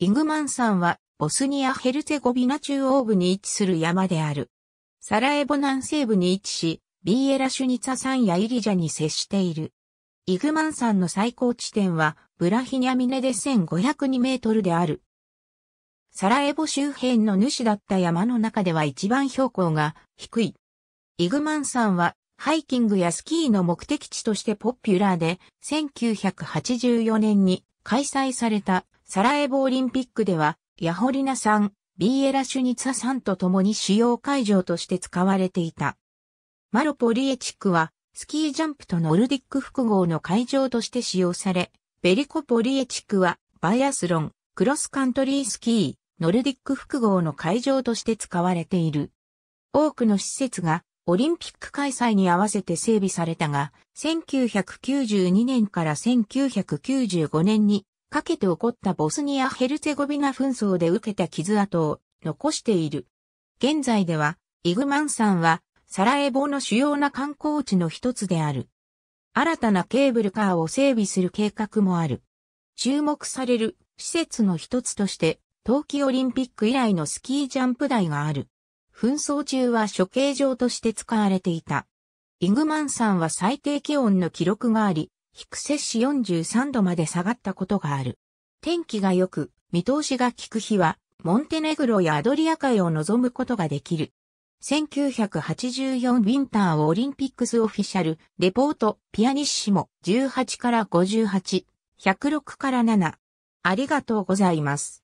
イグマン山は、ボスニア・ヘルツェゴビナ中央部に位置する山である。サラエボ南西部に位置し、ビーエラシュニツァ山やイリジャに接している。イグマン山の最高地点は、ブラヒニャミネで1502メートルである。サラエボ周辺の主だった山の中では一番標高が低い。イグマン山はハイキングやスキーの目的地としてポピュラーで1984年に開催されたサラエボオリンピックでは、ヤホリナさん、ビーエラ・シュニツァさんと共に主要会場として使われていた。マロポリエチックは、スキージャンプとノルディック複合の会場として使用され、ベリコポリエチックは、バイアスロン、クロスカントリースキー、ノルディック複合の会場として使われている。多くの施設が、オリンピック開催に合わせて整備されたが、1992年から1995年にかけて起こったボスニア・ヘルツェゴビナ紛争で受けた傷跡を残している。現在では、イグマンさんは、サラエボの主要な観光地の一つである。新たなケーブルカーを整備する計画もある。注目される施設の一つとして、冬季オリンピック以来のスキージャンプ台がある。紛争中は処刑場として使われていた。イグマンさんは最低気温の記録があり、低摂氏43度まで下がったことがある。天気が良く、見通しが効く日は、モンテネグロやアドリア海を望むことができる。1984ウィンターオリンピックスオフィシャル、レポート、ピアニッシモ、18から58、106から7。ありがとうございます。